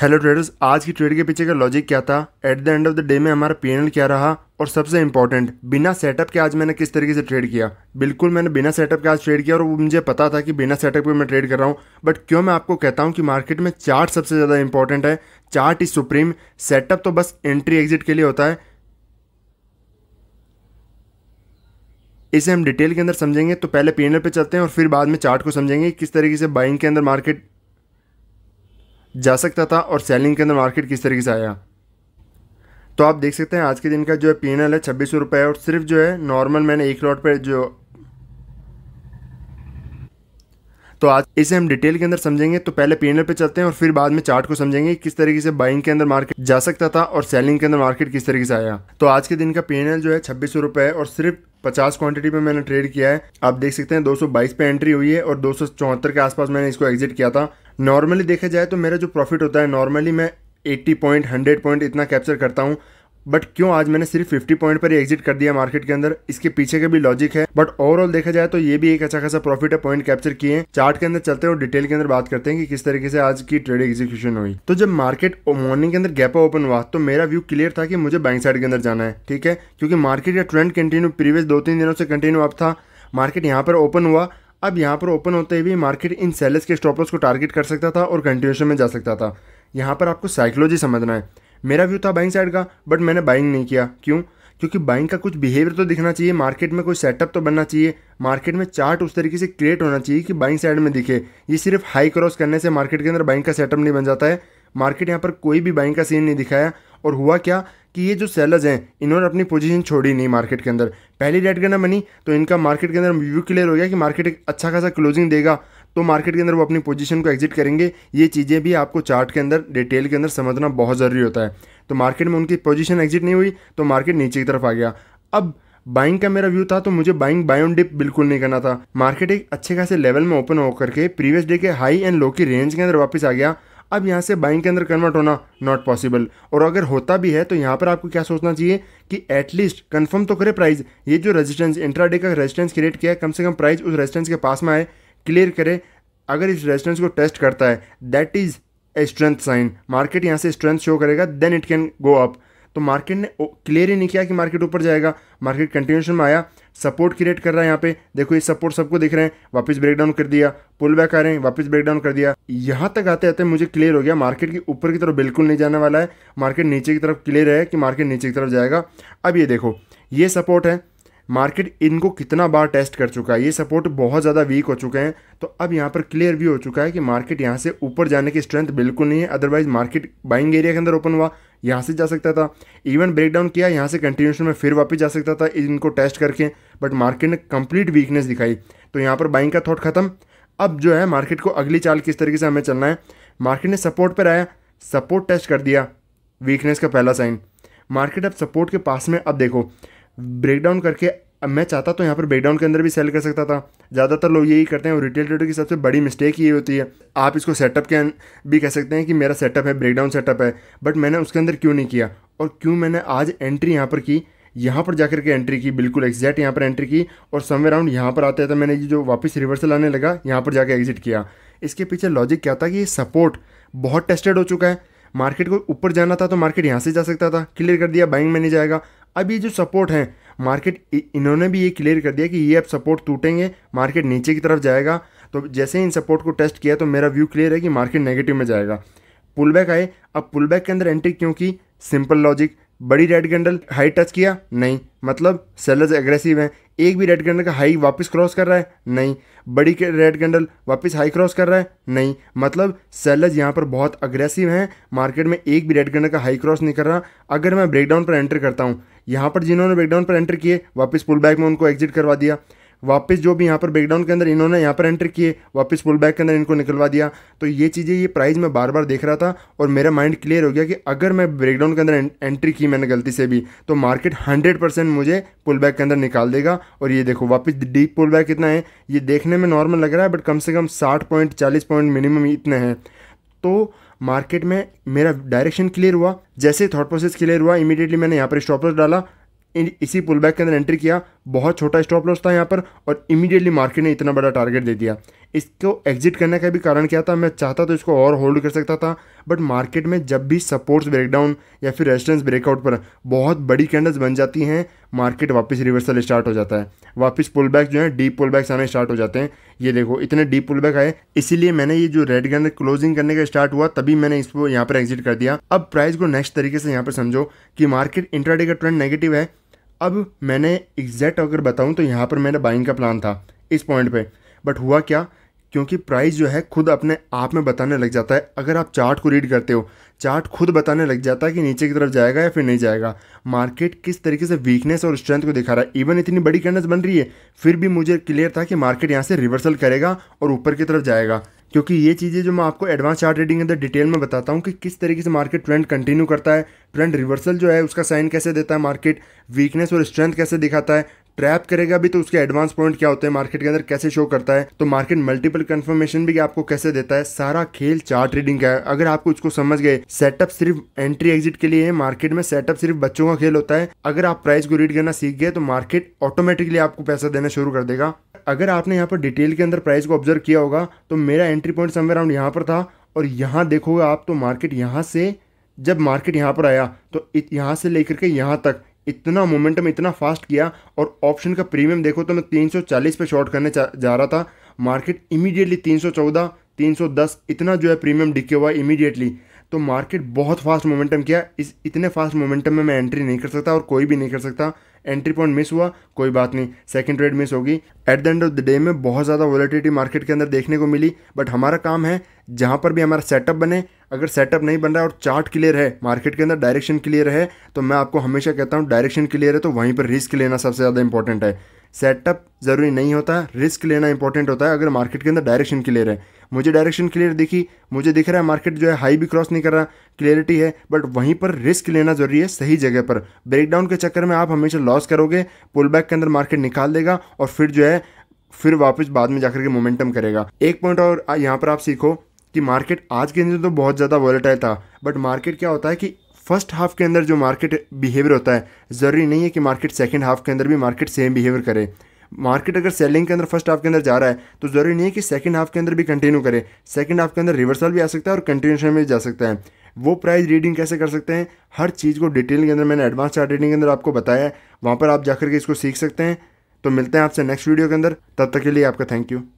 hello traders आज की trade के पीछे का लॉजिक क्या था at the end of the day में हमारा पी क्या रहा और सबसे इंपॉर्टेंट बिना सेटअप के आज मैंने किस तरीके से ट्रेड किया बिल्कुल मैंने बिना सेटअप के आज ट्रेड किया और वो मुझे पता था कि बिना सेटअप के मैं ट्रेड कर रहा हूँ बट क्यों मैं आपको कहता हूँ कि मार्केट में चार्ट सबसे ज़्यादा इंपॉर्टेंट है चार्ट इज सुप्रीम सेटअप तो बस एंट्री एग्जिट के लिए होता है इसे हम डिटेल के अंदर समझेंगे तो पहले पी पे चलते हैं और फिर बाद में चार्ट को समझेंगे किस तरीके से बाइंग के अंदर मार्केट जा सकता था और सेलिंग के अंदर मार्केट किस तरीके से आया तो आप देख सकते हैं आज के दिन का जो है पी एन एल है छब्बीस सौ रुपये और सिर्फ जो है नॉर्मल मैंने एक लॉट पर जो तो आज इसे हम डिटेल के अंदर समझेंगे तो पहले पीएनएल पे चलते हैं और फिर बाद में चार्ट को समझेंगे किस तरीके से बाइंग के अंदर मार्केट जा सकता था और सेलिंग के अंदर मार्केट किस तरीके से आया तो आज के दिन का पीएनएल जो है छब्बीस सौ रुपए और सिर्फ पचास क्वांटिटी पे मैंने ट्रेड किया है आप देख सकते हैं 222 पे एंट्री हुई है और दो के आसपास मैंने इसको एग्जिट किया था नॉर्मली देखा जाए तो मेरा जो प्रॉफिट होता है नॉर्मली मैं 80 पॉइंट 100 पॉइंट इतना कैप्चर करता हूँ बट क्यों आज मैंने सिर्फ 50 पॉइंट पर ही एग्जिट कर दिया मार्केट के अंदर इसके पीछे का भी लॉजिक है बट ओवरऑल देखा जाए तो ये भी एक अच्छा खासा प्रॉफिट है पॉइंट कैप्चर किए हैं चार्ट के अंदर चलते हैं और डिटेल के अंदर बात करते हैं कि किस तरीके से आज की ट्रेड एग्जीक्यूशन हुई तो जब मार्केट मॉर्निंग के अंदर गैप ओपन हुआ तो मेरा व्यू क्लियर था कि मुझे बैंक साइड के अंदर जाना है ठीक है क्योंकि मार्केट का ट्रेंड कंटिन्यू प्रीवियस दो तीन दिनों से कंटिन्यू अप था मार्केट यहाँ पर ओपन हुआ अब यहाँ पर ओपन होते हुए मार्केट इन सेलर्स के स्टॉपर्स को टारगेट कर सकता था और कंटिन्यूशन में जा सकता था यहाँ पर आपको साइकोलॉजी समझना है मेरा व्यू था बाइंग साइड का बट मैंने बाइंग नहीं किया क्यों क्योंकि बाइंग का कुछ बिहेवियर तो दिखना चाहिए मार्केट में कोई सेटअप तो बनना चाहिए मार्केट में चार्ट उस तरीके से क्रिएट होना चाहिए कि बाइंग साइड में दिखे ये सिर्फ हाई क्रॉस करने से मार्केट के अंदर बाइंग का सेटअप नहीं बन जाता है मार्केट यहाँ पर कोई भी बाइंग का सीन नहीं दिखाया और हुआ क्या कि ये जो सेलर्स हैं इन्होंने अपनी पोजीशन छोड़ी नहीं मार्केट के अंदर पहली डेट करना बनी तो इनका मार्केट के अंदर व्यू क्लियर हो गया कि मार्केट एक अच्छा खासा क्लोजिंग देगा तो मार्केट के अंदर वो अपनी पोजीशन को एग्जिट करेंगे ये चीज़ें भी आपको चार्ट के अंदर डिटेल के अंदर समझना बहुत ज़रूरी होता है तो मार्केट में उनकी पोजीशन एग्जिट नहीं हुई तो मार्केट नीचे की तरफ आ गया अब बाइंग का मेरा व्यू था तो मुझे बाइंग बाय ऑन डिप बिल्कुल नहीं करना था मार्केट एक अच्छे खासे लेवल में ओपन होकर के प्रीवियस डे के हाई एंड लो की रेंज के अंदर वापस आ गया अब यहाँ से बाइंग के अंदर कन्वर्ट होना नॉट पॉसिबल और अगर होता भी है तो यहाँ पर आपको क्या सोचना चाहिए कि एटलीस्ट कन्फर्म तो करे प्राइस ये जो रेजिस्टेंस इंट्राडे का रेजिस्टेंस क्रिएट किया है कम से कम प्राइस उस रेजिस्टेंस के पास में आए क्लियर करे अगर इस रेजिस्टेंस को टेस्ट करता है that is a strength sign market यहाँ से स्ट्रेंथ शो करेगा then it can go up तो मार्केट ने क्लियर ही नहीं किया कि मार्केट ऊपर जाएगा मार्केट कंटिन्यूशन में आया सपोर्ट क्रिएट कर रहा है यहाँ पे देखो ये सपोर्ट सबको दिख रहे हैं वापस ब्रेकडाउन कर दिया पुल बैक आ रहे हैं वापस ब्रेकडाउन कर दिया यहाँ तक आते आते मुझे क्लियर हो गया मार्केट की ऊपर की तरफ बिल्कुल नहीं जाने वाला है मार्केट नीचे की तरफ क्लियर है कि मार्केट नीचे की तरफ जाएगा अब ये देखो ये सपोर्ट है मार्केट इनको कितना बार टेस्ट कर चुका है ये सपोर्ट बहुत ज़्यादा वीक हो चुके हैं तो अब यहाँ पर क्लियर भी हो चुका है कि मार्केट यहाँ से ऊपर जाने की स्ट्रेंथ बिल्कुल नहीं है अदरवाइज मार्केट बाइंग एरिया के अंदर ओपन हुआ यहाँ से जा सकता था इवन ब्रेकडाउन किया यहाँ से कंटिन्यूशन में फिर वापस जा सकता था इनको टेस्ट करके बट मार्केट ने कंप्लीट वीकनेस दिखाई तो यहाँ पर बाइंग का थॉट खत्म अब जो है मार्केट को अगली चाल किस तरीके से हमें चलना है मार्केट ने सपोर्ट पर आया सपोर्ट टेस्ट कर दिया वीकनेस का पहला साइन मार्केट अब सपोर्ट के पास में अब देखो ब्रेक डाउन करके मैं चाहता तो यहाँ पर ब्रेकडाउन के अंदर भी सेल कर सकता था ज़्यादातर लोग यही करते हैं और रिटेल ट्रेडर की सबसे बड़ी मिस्टेक ये होती है आप इसको सेटअप के भी कह सकते हैं कि मेरा सेटअप है ब्रेकडाउन सेटअप है बट मैंने उसके अंदर क्यों नहीं किया और क्यों मैंने आज एंट्री यहाँ पर की यहाँ पर जाकर के एंट्री की बिल्कुल एग्जैक्ट यहाँ पर एंट्री की और समवे राउंड यहाँ पर आते तो मैंने ये जो वापस रिवर्सल आने लगा यहाँ पर जाकर एग्जिट किया इसके पीछे लॉजिक क्या था कि ये सपोर्ट बहुत टेस्टेड हो चुका है मार्केट को ऊपर जाना था तो मार्केट यहाँ से जा सकता था क्लियर कर दिया बाइंग में नहीं जाएगा अब ये जो सपोर्ट है मार्केट इन्होंने भी ये क्लियर कर दिया कि ये अब सपोर्ट टूटेंगे मार्केट नीचे की तरफ जाएगा तो जैसे ही इन सपोर्ट को टेस्ट किया तो मेरा व्यू क्लियर है कि मार्केट नेगेटिव में जाएगा पुल बैक आए अब पुल बैक के अंदर एंट्री क्यों की सिंपल लॉजिक बड़ी रेड कैंडल हाई टच किया नहीं मतलब सेलर्स एग्रेसिव हैं एक भी रेड कैंडल का हाई वापस क्रॉस कर रहा है नहीं बड़ी रेड कैंडल वापस हाई क्रॉस कर रहा है नहीं मतलब सेलर्स यहाँ पर बहुत अग्रेसिव हैं मार्केट में एक भी रेड कैंडल का हाई क्रॉस नहीं कर रहा अगर मैं ब्रेकडाउन पर एंटर करता हूँ यहाँ पर जिन्होंने ब्रेकडाउन पर एंटर किए वापस पुल बैक में उनको एग्जिट करवा दिया वापस जो भी यहाँ पर ब्रेकडाउन के अंदर इन्होंने यहाँ पर एंटर किए वापस पुल बैक के अंदर इनको निकलवा दिया तो ये चीज़ें ये प्राइस मैं बार बार देख रहा था और मेरा माइंड क्लियर हो गया कि अगर मैं ब्रेकडाउन के अंदर एंट्री की मैंने गलती से भी तो मार्केट हंड्रेड परसेंट मुझे पुल बैक के अंदर निकाल देगा और ये देखो वापस डीप पुल बैक कितना है ये देखने में नॉर्मल लग रहा है बट कम से कम साठ पॉइंट चालीस पॉइंट मिनिमम इतने हैं तो मार्केट में मेरा डायरेक्शन क्लियर हुआ जैसे थॉट प्रोसेस क्लियर हुआ इमीडिएटली मैंने यहाँ पर स्टॉप डाला इसी पुल बैक के अंदर एंट्री किया बहुत छोटा स्टॉप लॉस था यहाँ पर और इमीडिएटली मार्केट ने इतना बड़ा टारगेट दे दिया इसको एग्जिट करने का भी कारण क्या था मैं चाहता तो इसको और होल्ड कर सकता था बट मार्केट में जब भी सपोर्ट्स ब्रेकडाउन या फिर रेजिस्टेंस ब्रेकआउट पर बहुत बड़ी कैंडल्स बन जाती हैं मार्केट वापस रिवर्सल स्टार्ट हो जाता है वापस पुल बैक जो है डीप पुल बैक्स आने स्टार्ट हो जाते हैं ये देखो इतने डीप पुल बैक आए इसीलिए मैंने ये जो रेड कैंडल क्लोजिंग करने का स्टार्ट हुआ तभी मैंने इसको यहाँ पर एग्जिट कर दिया अब प्राइस को नेक्स्ट तरीके से यहाँ पर समझो कि मार्केट इंट्राडे का ट्रेंड नेगेटिव है अब मैंने एग्जैक्ट अगर बताऊँ तो यहाँ पर मेरा बाइंग का प्लान था इस पॉइंट पे बट हुआ क्या क्योंकि प्राइस जो है खुद अपने आप में बताने लग जाता है अगर आप चार्ट को रीड करते हो चार्ट खुद बताने लग जाता है कि नीचे की तरफ जाएगा या फिर नहीं जाएगा मार्केट किस तरीके से वीकनेस और स्ट्रेंथ को दिखा रहा है इवन इतनी बड़ी कैंडल्स बन रही है फिर भी मुझे क्लियर था कि मार्केट यहाँ से रिवर्सल करेगा और ऊपर की तरफ जाएगा क्योंकि ये चीज़ें जो मैं आपको एडवांस चार्ट रीडिंग अंदर डिटेल में बताता हूँ कि किस तरीके से मार्केट ट्रेंड कंटिन्यू करता है ट्रेंड रिवर्सल जो है उसका साइन कैसे देता है मार्केट वीकनेस और स्ट्रेंथ कैसे दिखाता है ट्रैप करेगा भी तो उसके एडवांस पॉइंट क्या होते हैं मार्केट के अंदर कैसे शो करता है तो मार्केट मल्टीपल कंफर्मेशन भी आपको कैसे देता है सारा खेल चार्ट रीडिंग का है अगर आपको इसको समझ गए सेटअप सिर्फ एंट्री एग्जिट के लिए है मार्केट में सेटअप सिर्फ बच्चों का खेल होता है अगर आप प्राइस को रीड करना सीख गए तो मार्केट ऑटोमेटिकली आपको पैसा देना शुरू कर देगा अगर आपने यहाँ पर डिटेल के अंदर प्राइस को ऑब्जर्व किया होगा तो मेरा एंट्री पॉइंट समय अराउंड यहाँ पर था और यहाँ देखोगे आप तो मार्केट यहाँ से जब मार्केट यहाँ पर आया तो यहाँ से लेकर के यहाँ तक इतना मोमेंटम इतना फास्ट किया और ऑप्शन का प्रीमियम देखो तो मैं 340 पे शॉर्ट करने जा रहा था मार्केट इमीडिएटली 314, 310 इतना जो है प्रीमियम डिके हुआ इमीडिएटली तो मार्केट बहुत फास्ट मोमेंटम किया इस इतने फास्ट मोमेंटम में मैं एंट्री नहीं कर सकता और कोई भी नहीं कर सकता एंट्री पॉइंट मिस हुआ कोई बात नहीं सेकंड ट्रेड मिस होगी at the end of the day में बहुत ज़्यादा वॉलिटिटी मार्केट के अंदर देखने को मिली बट हमारा काम है जहाँ पर भी हमारा सेटअप बने अगर सेटअप नहीं बन रहा है और चार्ट क्लियर है मार्केट के अंदर डायरेक्शन क्लियर है तो मैं आपको हमेशा कहता हूँ डायरेक्शन क्लियर है तो वहीं पर रिस्क लेना सबसे ज़्यादा इंपॉर्टेंट है सेटअप ज़रूरी नहीं होता रिस्क लेना इंपॉर्टेंट होता है अगर मार्केट के अंदर डायरेक्शन क्लियर है मुझे डायरेक्शन क्लियर दिखी मुझे दिख रहा है मार्केट जो है हाई भी क्रॉस नहीं कर रहा क्लियरिटी है बट वहीं पर रिस्क लेना ज़रूरी है सही जगह पर ब्रेकडाउन के चक्कर में आप हमेशा लॉस करोगे पुल बैक के अंदर मार्केट निकाल देगा और फिर जो है फिर वापस बाद में जाकर के मोमेंटम करेगा एक पॉइंट और यहाँ पर आप सीखो कि मार्केट आज के अंदर तो बहुत ज़्यादा वॉलेटाइल था बट मार्केट क्या होता है कि फर्स्ट हाफ के अंदर जो मार्केट बिहेवियर होता है ज़रूरी नहीं है कि मार्केट सेकेंड हाफ के अंदर भी मार्केट सेम बिहेवियर करे मार्केट अगर सेलिंग के अंदर फर्स्ट हाफ के अंदर जा रहा है तो ज़रूरी नहीं है कि सेकंड हाफ के अंदर भी कंटिन्यू करे सेकंड हाफ के अंदर रिवर्सल भी आ सकता है और कंटिन्यूशन में भी जा सकता है वो प्राइस रीडिंग कैसे कर सकते हैं हर चीज़ को डिटेल के अंदर मैंने एडवांस चार्ट रीडिंग के अंदर आपको बताया है वहाँ पर आप जाकर के इसको सीख सकते हैं तो मिलते हैं आपसे नेक्स्ट वीडियो के अंदर तब तक के लिए आपका थैंक यू